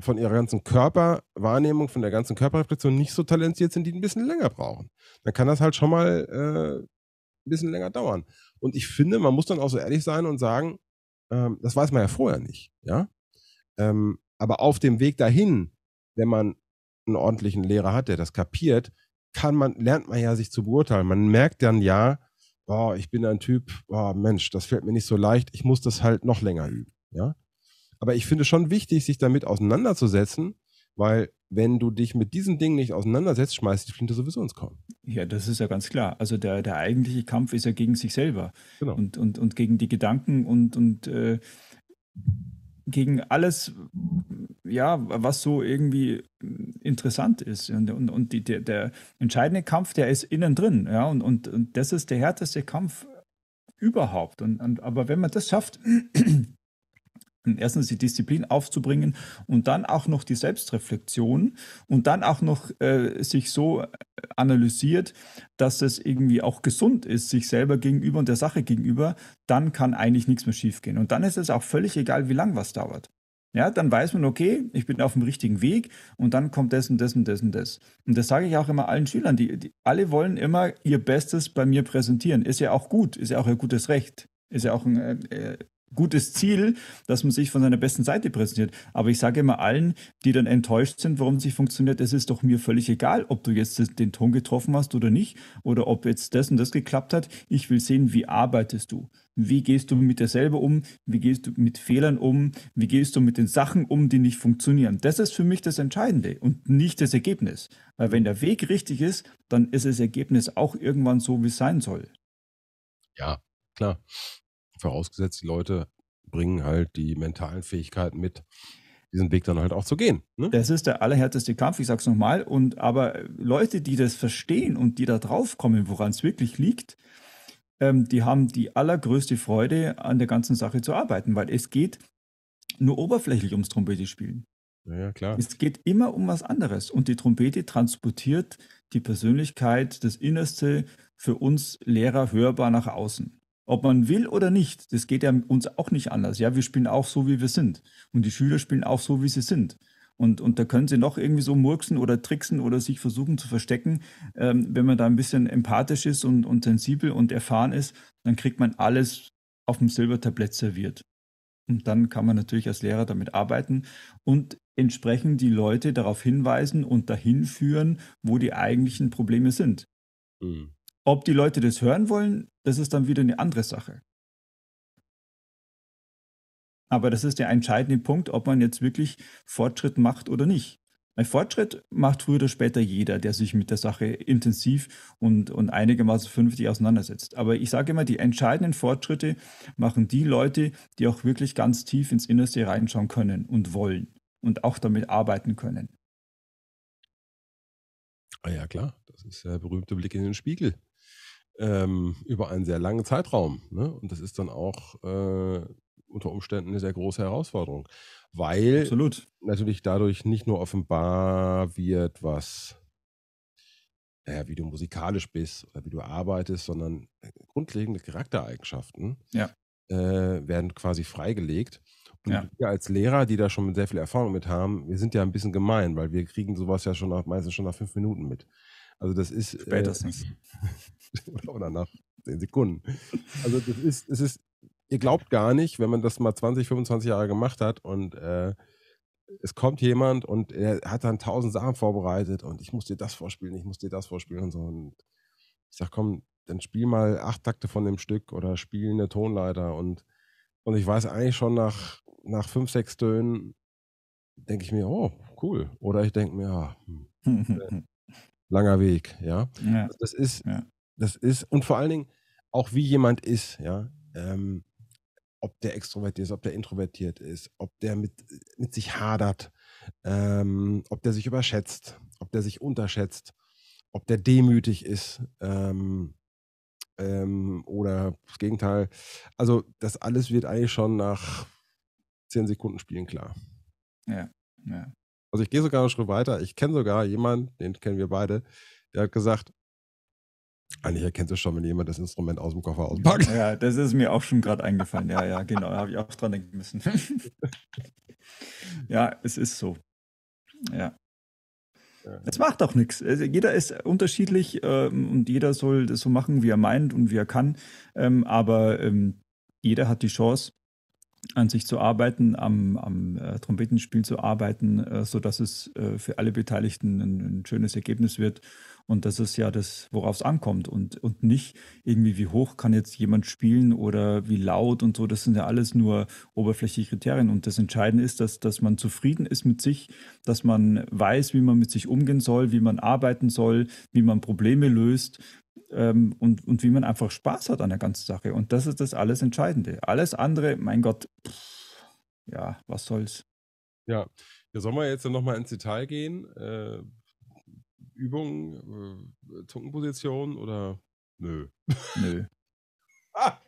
von ihrer ganzen Körperwahrnehmung, von der ganzen Körperreflexion nicht so talentiert sind, die ein bisschen länger brauchen. Dann kann das halt schon mal äh, ein bisschen länger dauern. Und ich finde, man muss dann auch so ehrlich sein und sagen, ähm, das weiß man ja vorher nicht, ja. Ähm, aber auf dem Weg dahin, wenn man einen ordentlichen Lehrer hat, der das kapiert, kann man, lernt man ja sich zu beurteilen. Man merkt dann ja, oh, ich bin ein Typ, oh, Mensch, das fällt mir nicht so leicht, ich muss das halt noch länger üben, ja. Aber ich finde schon wichtig, sich damit auseinanderzusetzen weil wenn du dich mit diesen Dingen nicht auseinandersetzt, schmeißt die Flinte sowieso ins Korn. Ja, das ist ja ganz klar. Also der, der eigentliche Kampf ist ja gegen sich selber genau. und, und, und gegen die Gedanken und, und äh, gegen alles, ja, was so irgendwie interessant ist. Und, und, und die, der, der entscheidende Kampf, der ist innen drin. Ja? Und, und, und das ist der härteste Kampf überhaupt. Und, und, aber wenn man das schafft, erstens die Disziplin aufzubringen und dann auch noch die Selbstreflexion und dann auch noch äh, sich so äh, analysiert, dass es irgendwie auch gesund ist, sich selber gegenüber und der Sache gegenüber, dann kann eigentlich nichts mehr schiefgehen. Und dann ist es auch völlig egal, wie lang was dauert. Ja, dann weiß man, okay, ich bin auf dem richtigen Weg und dann kommt das und das und das und das. Und das sage ich auch immer allen Schülern. Die, die alle wollen immer ihr Bestes bei mir präsentieren. Ist ja auch gut, ist ja auch ihr gutes Recht ist ja auch ein äh, äh, gutes Ziel, dass man sich von seiner besten Seite präsentiert. Aber ich sage immer allen, die dann enttäuscht sind, warum es nicht funktioniert, es ist doch mir völlig egal, ob du jetzt den Ton getroffen hast oder nicht oder ob jetzt das und das geklappt hat. Ich will sehen, wie arbeitest du? Wie gehst du mit dir selber um? Wie gehst du mit Fehlern um? Wie gehst du mit den Sachen um, die nicht funktionieren? Das ist für mich das Entscheidende und nicht das Ergebnis. Weil wenn der Weg richtig ist, dann ist das Ergebnis auch irgendwann so, wie es sein soll. Ja, klar. Vorausgesetzt, die Leute bringen halt die mentalen Fähigkeiten mit, diesen Weg dann halt auch zu gehen. Ne? Das ist der allerhärteste Kampf, ich sag's nochmal. Und aber äh, Leute, die das verstehen und die da drauf kommen, woran es wirklich liegt, ähm, die haben die allergrößte Freude, an der ganzen Sache zu arbeiten, weil es geht nur oberflächlich ums Trompete spielen. Ja, ja, klar. Es geht immer um was anderes. Und die Trompete transportiert die Persönlichkeit, das Innerste für uns Lehrer hörbar nach außen. Ob man will oder nicht, das geht ja uns auch nicht anders. Ja, wir spielen auch so, wie wir sind. Und die Schüler spielen auch so, wie sie sind. Und, und da können sie noch irgendwie so murksen oder tricksen oder sich versuchen zu verstecken. Ähm, wenn man da ein bisschen empathisch ist und, und sensibel und erfahren ist, dann kriegt man alles auf dem Silbertablett serviert. Und dann kann man natürlich als Lehrer damit arbeiten und entsprechend die Leute darauf hinweisen und dahin führen, wo die eigentlichen Probleme sind. Mhm. Ob die Leute das hören wollen, das ist dann wieder eine andere Sache. Aber das ist der entscheidende Punkt, ob man jetzt wirklich Fortschritt macht oder nicht. Ein Fortschritt macht früher oder später jeder, der sich mit der Sache intensiv und, und einigermaßen vernünftig auseinandersetzt. Aber ich sage immer, die entscheidenden Fortschritte machen die Leute, die auch wirklich ganz tief ins Innerste reinschauen können und wollen und auch damit arbeiten können. Ah ja, klar, das ist der berühmte Blick in den Spiegel ähm, über einen sehr langen Zeitraum. Ne? Und das ist dann auch äh, unter Umständen eine sehr große Herausforderung, weil Absolut. natürlich dadurch nicht nur offenbar wird, was naja, wie du musikalisch bist oder wie du arbeitest, sondern äh, grundlegende Charaktereigenschaften ja. äh, werden quasi freigelegt. Und ja. wir als Lehrer, die da schon sehr viel Erfahrung mit haben, wir sind ja ein bisschen gemein, weil wir kriegen sowas ja schon nach, meistens schon nach fünf Minuten mit. Also das ist. Äh, Spätestens. Äh, (laughs) oder nach zehn Sekunden. Also das ist, es ist, ihr glaubt gar nicht, wenn man das mal 20, 25 Jahre gemacht hat und äh, es kommt jemand und er hat dann tausend Sachen vorbereitet und ich muss dir das vorspielen, ich muss dir das vorspielen und so. Und ich sage, komm, dann spiel mal acht Takte von dem Stück oder spiel eine Tonleiter und, und ich weiß eigentlich schon nach, nach fünf, sechs Tönen, denke ich mir, oh, cool. Oder ich denke mir, ja, ah, hm, (laughs) äh, langer Weg, ja. ja. Also das ist, ja. das ist, und vor allen Dingen auch wie jemand ist, ja. Ähm, ob der extrovertiert ist, ob der introvertiert ist, ob der mit, mit sich hadert, ähm, ob der sich überschätzt, ob der sich unterschätzt, ob der demütig ist ähm, ähm oder das Gegenteil. Also das alles wird eigentlich schon nach zehn Sekunden Spielen klar. Ja, ja. Also ich gehe sogar einen Schritt weiter. Ich kenne sogar jemanden, den kennen wir beide, der hat gesagt, eigentlich erkennst du schon, wenn jemand das Instrument aus dem Koffer auspackt. Ja, das ist mir auch schon gerade (laughs) eingefallen. Ja, ja, genau, da habe ich auch dran denken müssen. (laughs) ja, es ist so. Ja. Es macht auch nichts. Jeder ist unterschiedlich ähm, und jeder soll das so machen, wie er meint und wie er kann. Ähm, aber ähm, jeder hat die Chance, an sich zu arbeiten, am, am äh, Trompetenspiel zu arbeiten, äh, sodass es äh, für alle Beteiligten ein, ein, schönes Ergebnis wird. Und das ist ja das, worauf es ankommt. Und, und nicht irgendwie, wie hoch kann jetzt jemand spielen oder wie laut und so. Das sind ja alles nur oberflächliche Kriterien. Und das Entscheidende ist, dass, dass man zufrieden ist mit sich, dass man weiß, wie man mit sich umgehen soll, wie man arbeiten soll, wie man Probleme löst, ähm, und, und wie man einfach Spaß hat an der ganzen Sache. Und das ist das alles Entscheidende. Alles andere, mein Gott, pff, ja, was soll's. Ja, ja sollen wir jetzt nochmal ins Detail gehen? Äh, Übungen, äh, Tunkenposition oder nö? Nö. (laughs) ah!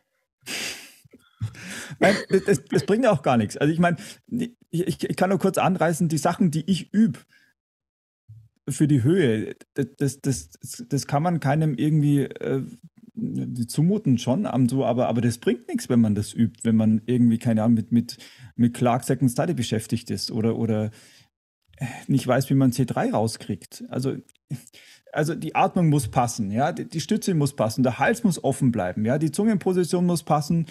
Nein, das, das, bringt ja auch gar nichts. Also ich meine, ich, ich, kann nur kurz anreißen, die Sachen, die ich übe, für die Höhe. Das, das, das, das kann man keinem irgendwie äh, zumuten schon aber, aber das bringt nichts, wenn man das übt, wenn man irgendwie, keine Ahnung, mit, mit, mit Clark Second Study beschäftigt ist oder, oder nicht weiß, wie man C3 rauskriegt. Also, also die Atmung muss passen, ja, die, die Stütze muss passen, der Hals muss offen bleiben, ja, die Zungenposition muss passen.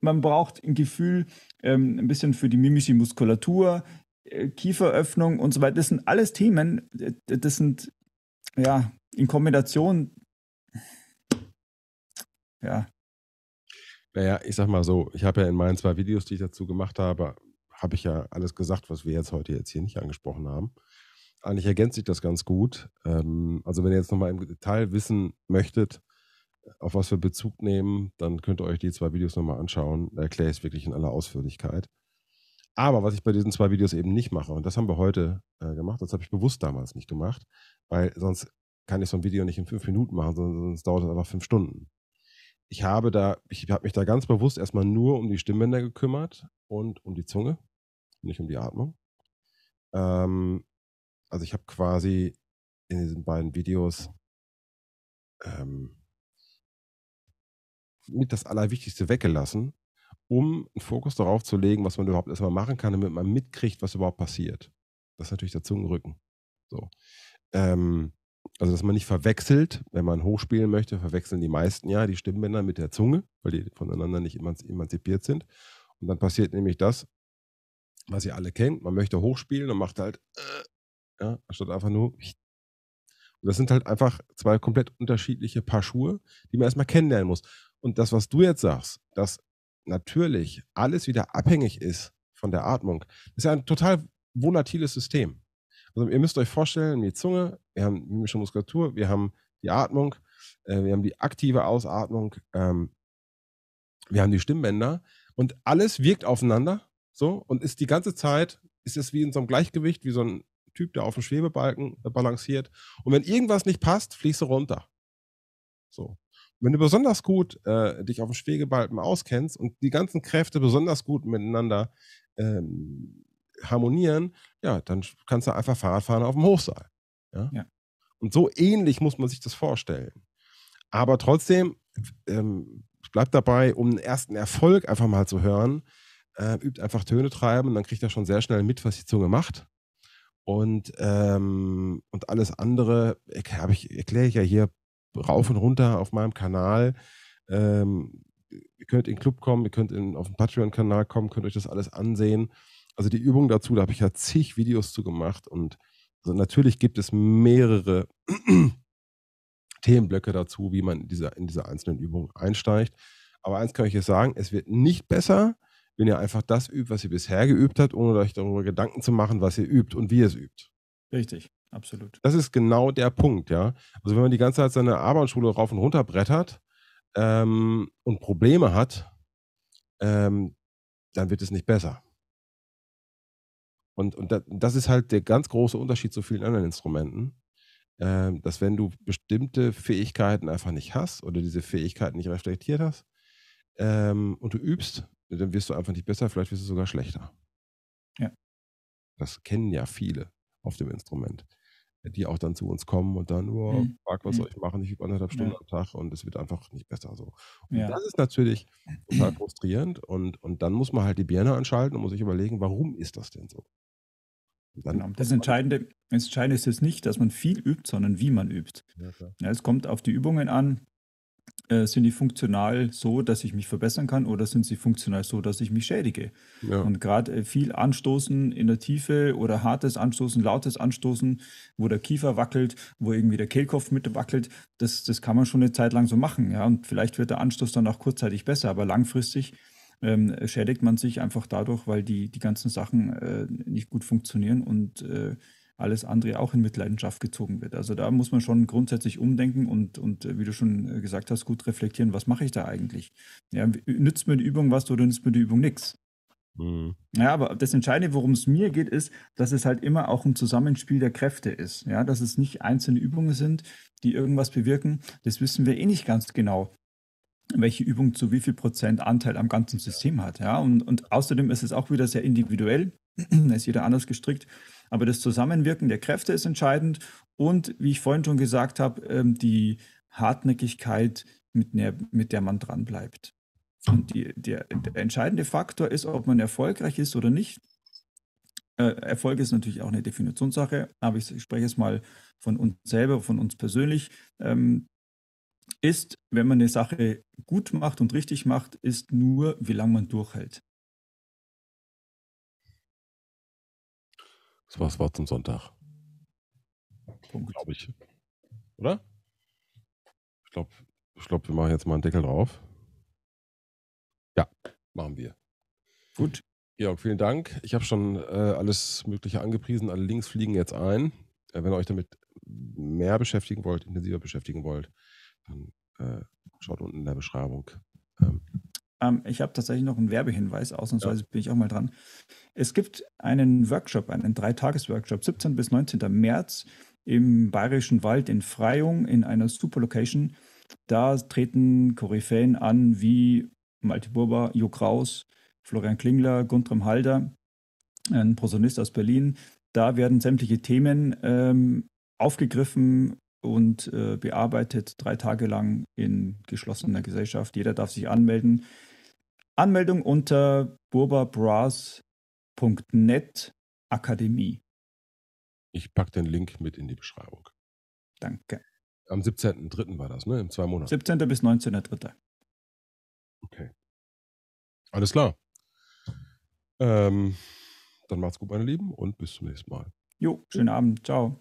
Man braucht ein Gefühl ähm, ein bisschen für die mimische Muskulatur, äh, Kieferöffnung und so weiter. Das sind alles Themen, das sind ja in Kombination. Ja. Naja, ich sag mal so, ich habe ja in meinen zwei Videos, die ich dazu gemacht habe, habe ich ja alles gesagt, was wir jetzt heute jetzt hier nicht angesprochen haben. Eigentlich ergänzt sich das ganz gut. Ähm, also wenn ihr jetzt nochmal im Detail wissen möchtet, auf was wir Bezug nehmen, dann könnt ihr euch die zwei Videos nochmal anschauen. Da erkläre ich es wirklich in aller Ausführlichkeit. Aber was ich bei diesen zwei Videos eben nicht mache, und das haben wir heute äh, gemacht, das habe ich bewusst damals nicht gemacht, weil sonst kann ich so ein Video nicht in fünf Minuten machen, sondern sonst dauert es einfach fünf Stunden. Ich habe da, ich habe mich da ganz bewusst erstmal nur um die Stimmbänder gekümmert und um die Zunge, nicht um die Atmung. Ähm, also ich habe quasi in diesen beiden Videos ähm, mit das Allerwichtigste weggelassen um einen Fokus darauf zu legen, was man überhaupt erstmal machen kann, damit man mitkriegt, was überhaupt passiert. Das ist natürlich der Zungenrücken. So. Ähm, also, dass man nicht verwechselt, wenn man hochspielen möchte, verwechseln die meisten ja die Stimmbänder mit der Zunge, weil die voneinander nicht emanzipiert sind. Und dann passiert nämlich das, was ihr alle kennt. Man möchte hochspielen und macht halt, äh, ja, anstatt einfach nur. Und das sind halt einfach zwei komplett unterschiedliche Paar Schuhe, die man erstmal kennenlernen muss. Und das, was du jetzt sagst, dass natürlich alles wieder abhängig ist von der Atmung. Das ist ja ein total volatiles System. Also ihr müsst euch vorstellen, die Zunge, wir haben die mimische Muskulatur, wir haben die Atmung, äh, wir haben die aktive Ausatmung, ähm, wir haben die Stimmbänder und alles wirkt aufeinander so und ist die ganze Zeit, ist es wie in so einem Gleichgewicht, wie so ein Typ, der auf dem Schwebebalken äh, balanciert. Und wenn irgendwas nicht passt, fließt du runter. So wenn du besonders gut äh, dich auf dem Schwegebalken auskennst und die ganzen Kräfte besonders gut miteinander ähm, harmonieren, ja, dann kannst du einfach Fahrrad fahren auf dem Hochseil. Ja? ja? Und so ähnlich muss man sich das vorstellen. Aber trotzdem, ähm, ich bleib dabei, um den ersten Erfolg einfach mal zu hören, äh, übt einfach Töne treiben und dann kriegt er schon sehr schnell mit, was die Zunge macht. Und, ähm, und alles andere erkläre ich ja hier rauf und runter auf meinem Kanal. Ähm, ihr könnt in den Club kommen, ihr könnt in, auf den Patreon-Kanal kommen, könnt euch das alles ansehen. Also die Übung dazu, da habe ich ja zig Videos zu gemacht und also natürlich gibt es mehrere (clears throat) Themenblöcke dazu, wie man in diese, in diese einzelnen Übungen einsteigt. Aber eins kann ich jetzt sagen, es wird nicht besser, wenn ihr einfach das übt, was ihr bisher geübt habt, ohne euch darüber Gedanken zu machen, was ihr übt und wie ihr es übt. Richtig. Absolut. Das ist genau der Punkt, ja. Also wenn man die ganze Zeit seine Arbeitsschule rauf und runter brettert ähm, und Probleme hat, ähm, dann wird es nicht besser. Und, und das ist halt der ganz große Unterschied zu vielen anderen Instrumenten, ähm, dass wenn du bestimmte Fähigkeiten einfach nicht hast oder diese Fähigkeiten nicht reflektiert hast ähm, und du übst, dann wirst du einfach nicht besser, vielleicht wirst du sogar schlechter. Ja. Das kennen ja viele auf dem Instrument die auch dann zu uns kommen und dann, nur hm. frag, was hm. soll ich machen? Ich übe anderthalb Stunden ja. am Tag und es wird einfach nicht besser so. Und ja. das ist natürlich total (clears throat) frustrierend und, und dann muss man halt die Birne anschalten und muss sich überlegen, warum ist das denn so? Genau. Das Entscheidende, das Entscheidende ist jetzt nicht, dass man viel übt, sondern wie man übt. Ja, es kommt auf die Übungen an, äh, sind die funktional so, dass ich mich verbessern kann oder sind sie funktional so, dass ich mich schädige? Ja. Und gerade äh, viel Anstoßen in der Tiefe oder hartes Anstoßen, lautes Anstoßen, wo der Kiefer wackelt, wo irgendwie der Kehlkopf mit wackelt, das, das kann man schon eine Zeit lang so machen. Ja? Und vielleicht wird der Anstoß dann auch kurzzeitig besser, aber langfristig ähm, schädigt man sich einfach dadurch, weil die, die ganzen Sachen äh, nicht gut funktionieren und äh, alles andere auch in Mitleidenschaft gezogen wird. Also da muss man schon grundsätzlich umdenken und, und äh, wie du schon äh, gesagt hast, gut reflektieren, was mache ich da eigentlich? Ja, nützt mir die Übung was oder nützt mir die Übung nichts? Mhm. Ja, aber das Entscheidende, worum es mir geht, ist, dass es halt immer auch ein Zusammenspiel der Kräfte ist. Ja, dass es nicht einzelne Übungen sind, die irgendwas bewirken. Das wissen wir eh nicht ganz genau welche Übung zu wie viel Prozent Anteil am ganzen System hat. Ja, und, und außerdem ist es auch wieder sehr individuell, (clears throat) da ist jeder anders gestrickt. Aber das Zusammenwirken der Kräfte ist entscheidend und, wie ich vorhin schon gesagt habe, ähm, die Hartnäckigkeit, mit der, mit der man dranbleibt. Und die, der, der, entscheidende Faktor ist, ob man erfolgreich ist oder nicht. Äh, Erfolg ist natürlich auch eine Definitionssache, aber ich, spreche jetzt mal von uns selber, von uns persönlich. Ähm, ist, wenn man eine Sache gut macht und richtig macht, ist nur, wie lange man durchhält. Das war's, war zum Sonntag. Glaube ich. Oder? Ich glaube, ich glaub, wir machen jetzt mal einen Deckel drauf. Ja, machen wir. Gut. Georg, vielen Dank. Ich habe schon äh, alles Mögliche angepriesen. Alle Links fliegen jetzt ein. Äh, wenn ihr euch damit mehr beschäftigen wollt, intensiver beschäftigen wollt, dann äh, schaut unten in der Beschreibung. Ähm, ähm, ich habe tatsächlich noch einen Werbehinweis, ausnahmsweise ja. bin ich auch mal dran. Es gibt einen Workshop, einen Dreitages-Workshop, 17 bis 19. März im Bayerischen Wald in Freyung in einer super Location. Da treten Koryphäen an wie Malte Burba, Jo Kraus, Florian Klingler, Guntram Halder, ein Prosonist aus Berlin. Da werden sämtliche Themen ähm, aufgegriffen und äh, bearbeitet, drei Tage lang in geschlossener Gesellschaft. Jeder darf sich anmelden. Anmeldung unter burbabras.net Akademie. Ich packe den Link mit in die Beschreibung. Danke. Am 17.03. war das, ne? Im zwei Monaten. 17. bis 19.03. Okay. Alles klar. Ähm, dann macht's gut, meine Lieben, und bis zum nächsten Mal. Jo, schönen Abend. Ciao.